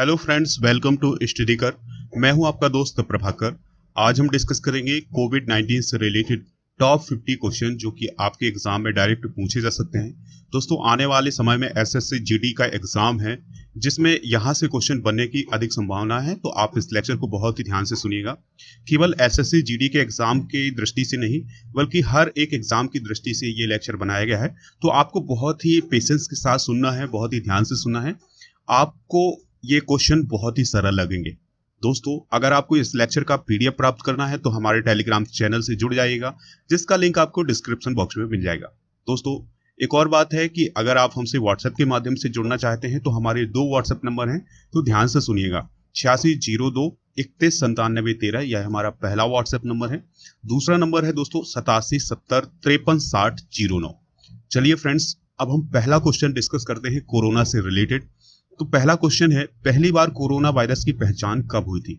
hello friends welcome to कर मैं हूं आपका दोस्त प्रभाकर आज हम डिस्कस करेंगे कोविड 19 से रिलेटेड टॉप 50 क्वेश्चन जो कि आपके एग्जाम में डायरेक्ट पूछे जा सकते हैं दोस्तों आने वाले समय में एसएससी जीडी का एग्जाम है जिसमें यहाँ से क्वेश्चन बनने की अधिक संभावना है तो आप इस लेक्चर को बहुत ही ध्यान से सुनिएगा केवल एस एस के एग्जाम की दृष्टि से नहीं बल्कि हर एक एग्जाम की दृष्टि से ये लेक्चर बनाया गया है तो आपको बहुत ही पेशेंस के साथ सुनना है बहुत ही ध्यान से सुनना है आपको ये क्वेश्चन बहुत ही सरल लगेंगे दोस्तों अगर आपको इस लेक्चर का पीडीएफ प्राप्त करना है तो हमारे टेलीग्राम चैनल से जुड़ जाइएगा जिसका लिंक आपको डिस्क्रिप्शन बॉक्स में मिल जाएगा दोस्तों एक और बात है कि अगर आप हमसे व्हाट्सएप के माध्यम से जुड़ना चाहते हैं तो हमारे दो व्हाट्सएप नंबर हैं तो ध्यान से सुनिएगा छियासी जीरो दो इकतीस संतानबे तेरह यह हमारा पहला व्हाट्सएप नंबर है दूसरा नंबर है दोस्तों सतासी सत्तर तिरपन साठ जीरो नौ चलिए फ्रेंड्स अब हम पहला क्वेश्चन डिस्कस करते हैं कोरोना से रिलेटेड तो पहला क्वेश्चन है पहली बार कोरोना वायरस की पहचान कब हुई थी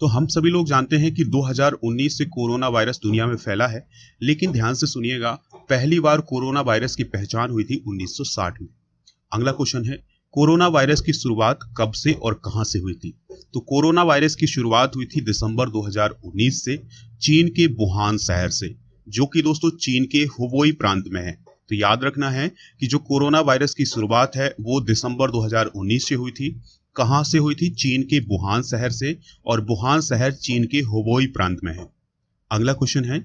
तो हम सभी लोग जानते हैं कि 2019 से कोरोना वायरस दुनिया में फैला है लेकिन ध्यान से सुनिएगा पहली बार कोरोना वायरस की पहचान हुई थी 1960 में अगला क्वेश्चन है कोरोना वायरस की शुरुआत कब से और कहां से हुई थी तो कोरोना वायरस की शुरुआत हुई थी दिसंबर 2019 से चीन के वुहान शहर से जो कि दोस्तों चीन के हुबोई प्रांत में है तो याद रखना है कि जो कोरोना वायरस की शुरुआत है वो दिसंबर 2019 से हुई थी कहाँ से हुई थी चीन के वुहान शहर से और वुहान शहर चीन के होबोई प्रांत में है अगला क्वेश्चन है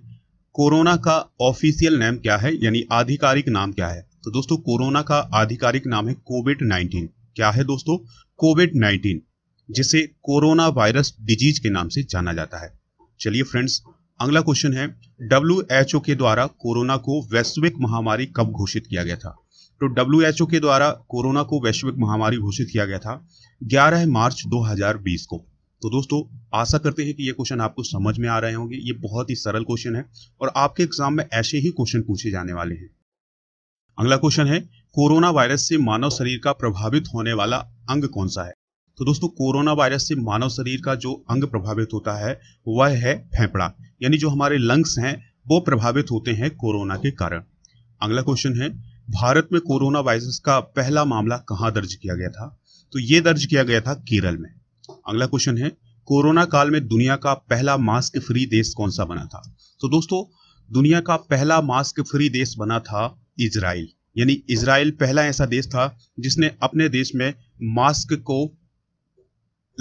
कोरोना का ऑफिशियल नेम क्या है यानी आधिकारिक नाम क्या है तो दोस्तों कोरोना का आधिकारिक नाम है कोविड 19 क्या है दोस्तों कोविड 19 जिसे कोरोना वायरस डिजीज के नाम से जाना जाता है चलिए फ्रेंड्स अगला क्वेश्चन है डब्ल्यू के द्वारा कोरोना को वैश्विक महामारी कब घोषित किया गया था तो डब्ल्यू के द्वारा कोरोना को वैश्विक महामारी घोषित किया गया था 11 मार्च 2020 को तो दोस्तों आशा करते हैं कि ये क्वेश्चन आपको समझ में आ रहे होंगे ये बहुत ही सरल क्वेश्चन है और आपके एग्जाम में ऐसे ही क्वेश्चन पूछे जाने वाले हैं अगला क्वेश्चन है कोरोना वायरस से मानव शरीर का प्रभावित होने वाला अंग कौन सा है तो दोस्तों कोरोना वायरस से मानव शरीर का जो अंग प्रभावित होता है वह है फेफड़ा यानी जो हमारे लंग्स हैं वो प्रभावित होते हैं कोरोना के कारण अगला क्वेश्चन है भारत में कोरोना वायरस का पहला मामला कहाँ दर्ज किया गया था तो ये दर्ज किया गया था केरल में अगला क्वेश्चन है कोरोना काल में दुनिया का पहला मास्क फ्री देश कौन सा बना था तो दोस्तों दुनिया का पहला मास्क फ्री देश बना था इजराइल यानी इसराइल पहला ऐसा देश था जिसने अपने देश में मास्क को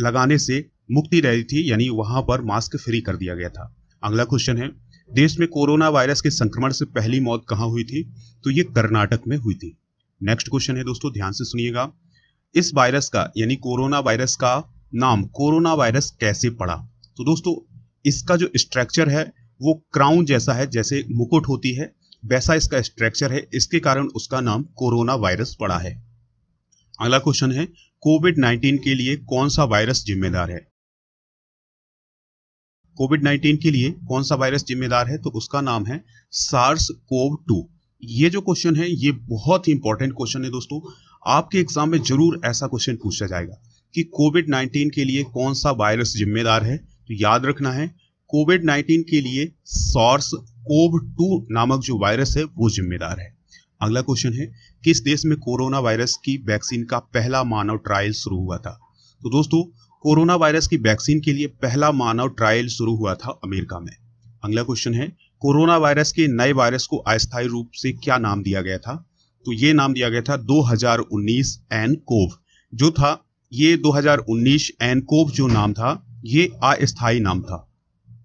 लगाने से मुक्ति रही थी यानी वहां पर मास्क फ्री कर दिया गया था अगला क्वेश्चन है देश में कोरोना वायरस के संक्रमण से पहली मौत कहाँ हुई थी तो ये कर्नाटक में हुई थी नेक्स्ट क्वेश्चन है दोस्तों ध्यान से सुनिएगा इस वायरस का यानी कोरोना वायरस का नाम कोरोना वायरस कैसे पड़ा तो दोस्तों इसका जो स्ट्रक्चर है वो क्राउन जैसा है जैसे मुकुट होती है वैसा इसका स्ट्रक्चर है इसके कारण उसका नाम कोरोना वायरस पड़ा है अगला क्वेश्चन है कोविड 19 के लिए कौन सा वायरस जिम्मेदार है कोविड 19 के लिए कौन सा वायरस जिम्मेदार है तो उसका नाम है सार्स कोव टू ये जो क्वेश्चन है ये बहुत ही इंपॉर्टेंट क्वेश्चन है दोस्तों आपके एग्जाम में जरूर ऐसा क्वेश्चन पूछा जाएगा कि कोविड 19 के लिए कौन सा वायरस जिम्मेदार है तो याद रखना है कोविड 19 के लिए सार्स कोव टू नामक जो वायरस है वो जिम्मेदार है अगला क्वेश्चन है किस देश में कोरोना वायरस की वैक्सीन का पहला मानव ट्रायल शुरू हुआ था तो दोस्तों कोरोना वायरस की वैक्सीन के लिए पहला मानव ट्रायल शुरू हुआ था अमेरिका में अगला क्वेश्चन है कोरोना वायरस के नए वायरस को अस्थायी रूप से क्या नाम दिया गया था तो ये नाम दिया गया था 2019 एन कोव जो था ये 2019 एन कोव जो नाम था ये अस्थायी नाम था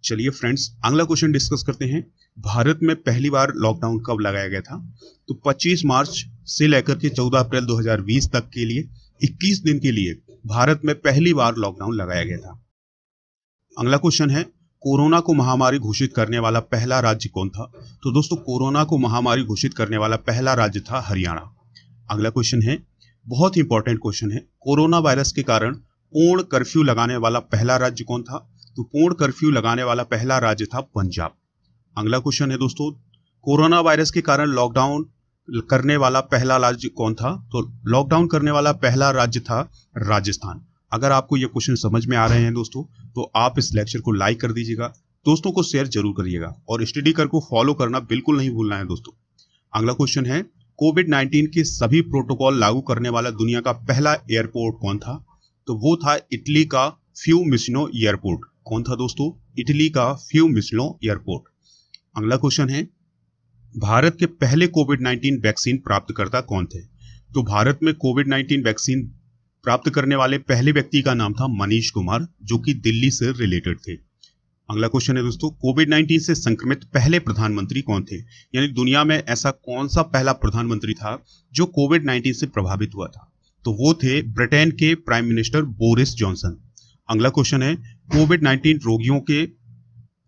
चलिए फ्रेंड्स अगला क्वेश्चन डिस्कस करते हैं भारत में पहली बार लॉकडाउन कब लगाया गया था तो 25 मार्च से लेकर के 14 अप्रैल 2020 तक के लिए 21 दिन के लिए भारत में पहली बार लॉकडाउन लगाया गया था अगला क्वेश्चन है कोरोना को महामारी घोषित करने वाला पहला राज्य कौन था तो दोस्तों कोरोना को महामारी घोषित करने वाला पहला राज्य था हरियाणा अगला क्वेश्चन है बहुत ही इंपॉर्टेंट क्वेश्चन है कोरोना वायरस के कारण पूर्ण कर्फ्यू लगाने वाला पहला राज्य कौन था तो पूर्ण कर्फ्यू लगाने वाला पहला राज्य था पंजाब अगला क्वेश्चन है दोस्तों कोरोना वायरस के कारण लॉकडाउन करने वाला पहला राज्य कौन था तो लॉकडाउन करने वाला पहला राज्य था राजस्थान अगर आपको ये क्वेश्चन समझ में आ रहे हैं दोस्तों तो आप इस लेक्चर को लाइक कर दीजिएगा दोस्तों को शेयर जरूर करिएगा और स्टडी कर को फॉलो करना बिल्कुल नहीं भूलना है दोस्तों अगला क्वेश्चन है कोविड 19 के सभी प्रोटोकॉल लागू करने वाला दुनिया का पहला एयरपोर्ट कौन था तो वो था इटली का फ्यू मिशनो एयरपोर्ट कौन था दोस्तों इटली का फ्यू मिशनो एयरपोर्ट अगला क्वेश्चन है भारत के पहले कोविड 19 वैक्सीन प्राप्तकर्ता कौन थे तो भारत में कोविड 19 वैक्सीन प्राप्त करने वाले पहले व्यक्ति का नाम था मनीष कुमार जो कि दिल्ली से रिलेटेड थे अगला क्वेश्चन है दोस्तों कोविड 19 से संक्रमित पहले प्रधानमंत्री कौन थे यानी दुनिया में ऐसा कौन सा पहला प्रधानमंत्री था जो कोविड 19 से प्रभावित हुआ था तो वो थे ब्रिटेन के प्राइम मिनिस्टर बोरिस जॉनसन अगला क्वेश्चन है कोविड 19 रोगियों के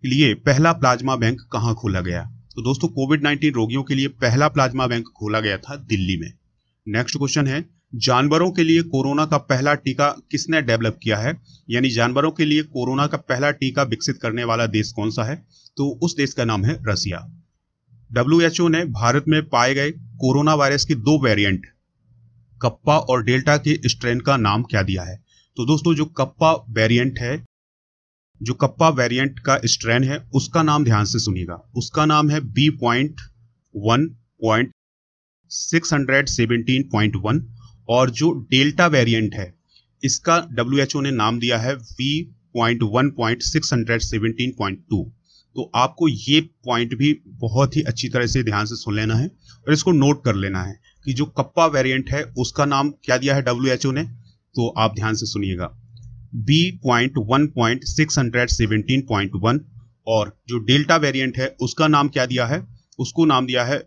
लिए पहला प्लाज्मा बैंक कहाँ खोला गया तो दोस्तों कोविड 19 रोगियों के लिए पहला प्लाज्मा बैंक खोला गया था दिल्ली में नेक्स्ट क्वेश्चन है जानवरों के लिए कोरोना का पहला टीका किसने डेवलप किया है यानी जानवरों के लिए कोरोना का पहला टीका विकसित करने वाला देश कौन सा है तो उस देश का नाम है रसिया डब्ल्यू ने भारत में पाए गए कोरोना वायरस के दो वेरिएंट कप्पा और डेल्टा के स्ट्रेन का नाम क्या दिया है तो दोस्तों जो कप्पा वेरिएंट है जो कप्पा वेरिएंट का स्ट्रेन है उसका नाम ध्यान से सुनिएगा उसका नाम है B point one point six hundred seventeen point one और जो डेल्टा वेरिएंट है इसका डब्ल्यू ने नाम दिया है B point one point six hundred seventeen point two तो आपको ये पॉइंट भी बहुत ही अच्छी तरह से ध्यान से सुन लेना है और इसको नोट कर लेना है कि जो कप्पा वेरिएंट है उसका नाम क्या दिया है डब्ल्यू ने तो आप ध्यान से सुनिएगा B point one point six hundred seventeen point one और जो डेल्टा वेरिएंट है उसका नाम क्या दिया है उसको नाम दिया है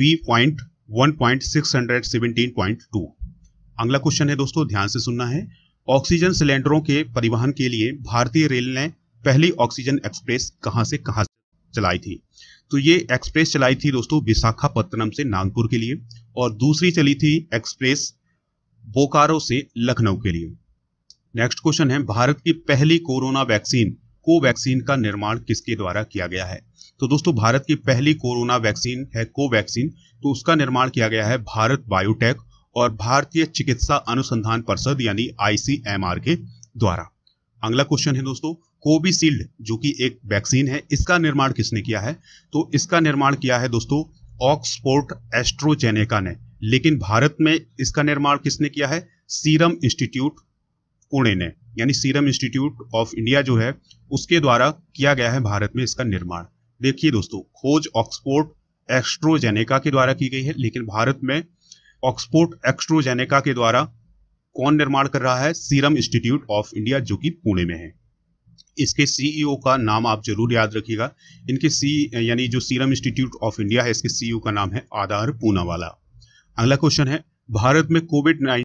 B point one point six hundred seventeen point two अगला क्वेश्चन है दोस्तों ध्यान से सुनना है ऑक्सीजन सिलेंडरों के परिवहन के लिए भारतीय रेल ने पहली ऑक्सीजन एक्सप्रेस कहाँ से कहाँ चलाई थी तो ये एक्सप्रेस चलाई थी दोस्तों विशाखापत्तनम से नागपुर के लिए और दूसरी चली थी एक्सप्रेस बोकारो से लखनऊ के लिए नेक्स्ट क्वेश्चन है भारत की पहली कोरोना वैक्सीन कोवैक्सीन का निर्माण किसके द्वारा किया गया है तो दोस्तों भारत की पहली कोरोना वैक्सीन है कोवैक्सीन तो उसका निर्माण किया गया है भारत बायोटेक और भारतीय चिकित्सा अनुसंधान परिषद यानी आईसीएमआर के द्वारा अगला क्वेश्चन है दोस्तों कोविशील्ड जो कि एक वैक्सीन है इसका निर्माण किसने किया है तो इसका निर्माण किया है दोस्तों ऑक्सफोर्ड एस्ट्रोजेनेका ने लेकिन भारत में इसका निर्माण किसने किया है सीरम इंस्टीट्यूट पुणे ने यानी सीरम इंस्टीट्यूट ऑफ इंडिया जो है उसके द्वारा किया गया है भारत में इसका निर्माण देखिए दोस्तों खोज ऑक्सफोर्ड एक्स्ट्रोजेनेका के द्वारा की गई है लेकिन भारत में ऑक्सफोर्ड एक्स्ट्रोजेनेका के द्वारा कौन निर्माण कर रहा है सीरम इंस्टीट्यूट ऑफ इंडिया जो कि पुणे में है इसके सीईओ e का नाम आप जरूर याद रखिएगा इनके सी यानी जो सीरम इंस्टीट्यूट ऑफ इंडिया है इसके सीईओ e का नाम है आधार पूनावाला अगला क्वेश्चन है भारत में कोविड नाइन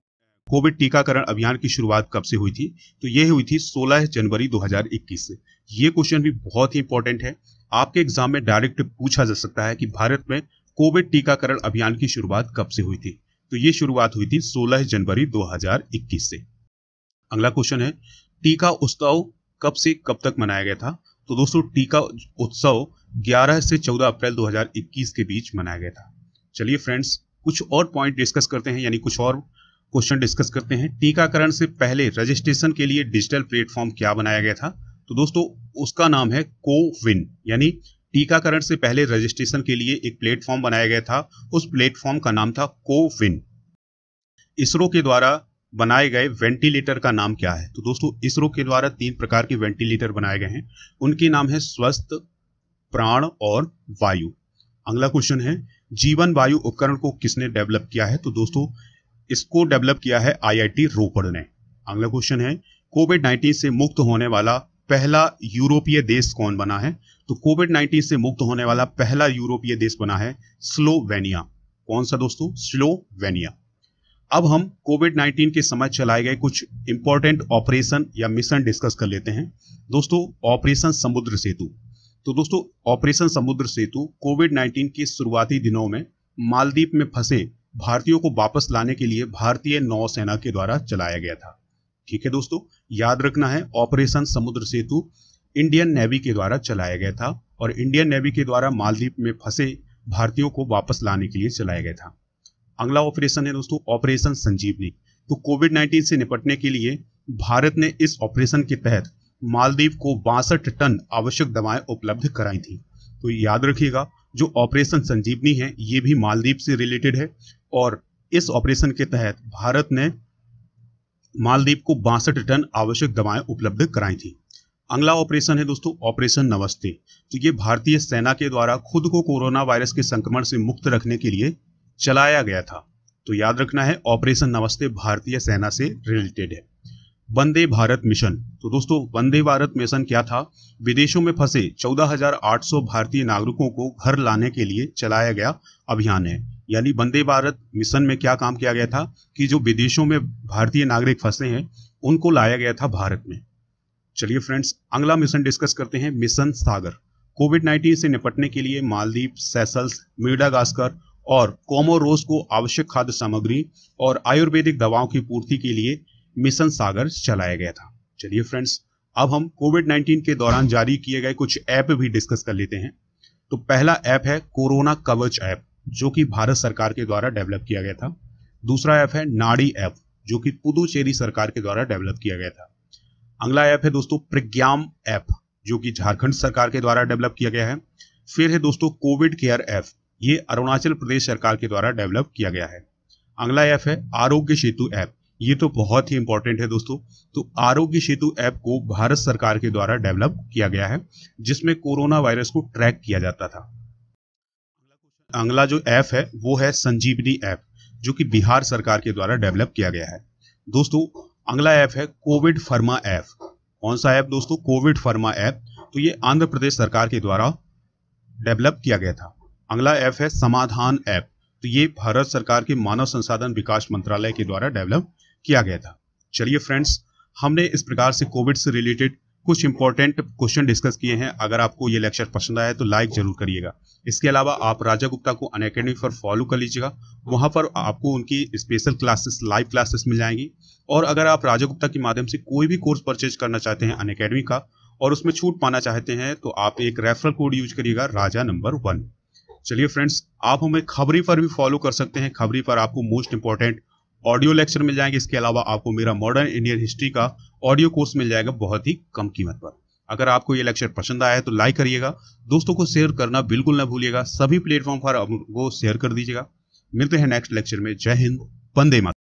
कोविड टीकाकरण अभियान की शुरुआत कब से हुई थी तो ये हुई थी 16 जनवरी 2021 से ये क्वेश्चन भी बहुत ही इंपॉर्टेंट है आपके एग्जाम में डायरेक्ट पूछा जा सकता है कि भारत में कोविड टीकाकरण अभियान की शुरुआत कब से हुई थी तो ये शुरुआत हुई थी 16 जनवरी 2021 से अगला क्वेश्चन है टीका उत्सव कब से कब तक मनाया गया था तो दोस्तों टीका उत्सव 11 से 14 अप्रैल 2021 के बीच मनाया गया था चलिए फ्रेंड्स कुछ और पॉइंट डिस्कस करते हैं यानी कुछ और क्वेश्चन डिस्कस करते हैं टीकाकरण से पहले रजिस्ट्रेशन के लिए डिजिटल प्लेटफॉर्म क्या बनाया गया था तो दोस्तों उसका नाम है कोविन यानी टीकाकरण से पहले रजिस्ट्रेशन के लिए एक प्लेटफॉर्म बनाया गया था उस प्लेटफॉर्म का नाम था कोविन इसरो के द्वारा बनाए गए वेंटिलेटर का नाम क्या है तो दोस्तों इसरो के द्वारा तीन प्रकार के वेंटिलेटर बनाए गए हैं उनके नाम है स्वस्थ प्राण और वायु अगला क्वेश्चन है जीवन वायु उपकरण को किसने डेवलप किया है तो दोस्तों इसको डेवलप किया है आईआईटी रोपड़ ने अगला क्वेश्चन है कोविड नाइन्टीन से मुक्त होने वाला पहला यूरोपीय देश कौन बना है तो कोविड नाइन्टीन से मुक्त होने वाला पहला यूरोपीय देश बना है स्लोवेनिया कौन सा दोस्तों स्लोवेनिया अब हम कोविड 19 के समय चलाए गए कुछ इंपॉर्टेंट ऑपरेशन या मिशन डिस्कस कर लेते हैं दोस्तों ऑपरेशन समुद्र सेतु तो दोस्तों ऑपरेशन समुद्र सेतु कोविड 19 के शुरुआती दिनों में मालदीप में फंसे भारतीयों को वापस लाने के लिए भारतीय नौसेना के द्वारा चलाया गया था ठीक है दोस्तों याद रखना है ऑपरेशन समुद्र सेतु इंडियन नेवी के द्वारा चलाया गया था और इंडियन नेवी के द्वारा मालदीप में फंसे भारतीयों को वापस लाने के लिए चलाया गया था अगला ऑपरेशन है दोस्तों ऑपरेशन संजीवनी तो कोविड नाइन्टीन से निपटने के लिए भारत ने इस ऑपरेशन के तहत मालदीव को बासठ टन आवश्यक दवाएं उपलब्ध कराई थी तो याद रखिएगा जो ऑपरेशन संजीवनी है ये भी मालदीप से रिलेटेड है और इस ऑपरेशन के तहत भारत ने मालदीप को बासठ टन आवश्यक दवाएं उपलब्ध कराई थी अगला ऑपरेशन है दोस्तों ऑपरेशन नमस्ते तो ये भारतीय सेना के द्वारा खुद को कोरोना वायरस के संक्रमण से मुक्त रखने के लिए चलाया गया था तो याद रखना है ऑपरेशन नमस्ते भारतीय सेना से रिलेटेड है वंदे भारत मिशन तो दोस्तों वंदे भारत मिशन क्या था विदेशों में फंसे 14,800 भारतीय नागरिकों को घर लाने के लिए चलाया गया अभियान है यानी वंदे भारत मिशन में क्या काम किया गया था कि जो विदेशों में भारतीय नागरिक फंसे हैं उनको लाया गया था भारत में चलिए फ्रेंड्स अगला मिशन डिस्कस करते हैं मिशन सागर कोविड नाइन्टीन से निपटने के लिए मालदीप सेसल्स मीडागास्कर और कोमोरोस को आवश्यक खाद्य सामग्री और आयुर्वेदिक दवाओं की पूर्ति के लिए मिशन सागर चलाया गया था चलिए फ्रेंड्स अब हम कोविड 19 के दौरान जारी किए गए कुछ ऐप भी डिस्कस कर लेते हैं तो पहला ऐप है कोरोना कवच ऐप जो कि भारत सरकार के द्वारा डेवलप किया गया था दूसरा ऐप है नाड़ी ऐप जो कि पुदुचेरी सरकार के द्वारा डेवलप किया गया था अगला ऐप है दोस्तों प्रज्ञाम ऐप जो कि झारखंड सरकार के द्वारा डेवलप किया गया है फिर है दोस्तों कोविड केयर ऐप ये अरुणाचल प्रदेश सरकार के द्वारा डेवलप किया गया है अगला ऐप है आरोग्य सेतु ऐप ये तो बहुत ही इंपॉर्टेंट है दोस्तों तो आरोग्य सेतु ऐप को भारत सरकार के द्वारा डेवलप किया गया है जिसमें कोरोना वायरस को ट्रैक किया जाता था अगला जो ऐप है वो है संजीवनी ऐप जो कि बिहार सरकार के द्वारा डेवलप किया गया है दोस्तों अगला ऐप है कोविड फर्मा ऐप कौन सा ऐप दोस्तों कोविड फर्मा ऐप तो ये आंध्र प्रदेश सरकार के द्वारा डेवलप किया गया था अगला ऐप है समाधान ऐप तो ये भारत सरकार के मानव संसाधन विकास मंत्रालय के द्वारा डेवलप किया गया था चलिए फ्रेंड्स हमने इस प्रकार से कोविड से रिलेटेड कुछ इंपॉर्टेंट क्वेश्चन डिस्कस किए हैं अगर आपको ये लेक्चर पसंद आया तो लाइक जरूर करिएगा इसके अलावा आप राजा गुप्ता को अन अकेडमी पर फॉलो कर लीजिएगा वहाँ पर आपको उनकी स्पेशल क्लासेस लाइव क्लासेस मिल जाएंगी और अगर आप राजा गुप्ता के माध्यम से कोई भी कोर्स परचेज करना चाहते हैं अन का और उसमें छूट पाना चाहते हैं तो आप एक रेफरल कोड यूज करिएगा राजा नंबर वन चलिए फ्रेंड्स आप हमें खबरी पर भी फॉलो कर सकते हैं खबरी पर आपको मोस्ट इंपॉर्टेंट ऑडियो लेक्चर मिल जाएंगे इसके अलावा आपको मेरा मॉडर्न इंडियन हिस्ट्री का ऑडियो कोर्स मिल जाएगा बहुत ही कम कीमत पर अगर आपको ये लेक्चर पसंद आया है तो लाइक करिएगा दोस्तों को शेयर करना बिल्कुल ना भूलिएगा सभी प्लेटफॉर्म पर आपको शेयर कर दीजिएगा मिलते हैं नेक्स्ट लेक्चर में जय हिंद वंदे मातरम